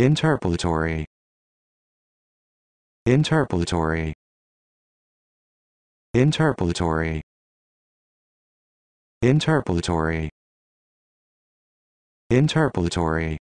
interpolatory interpolatory interpolatory interpolatory interpolatory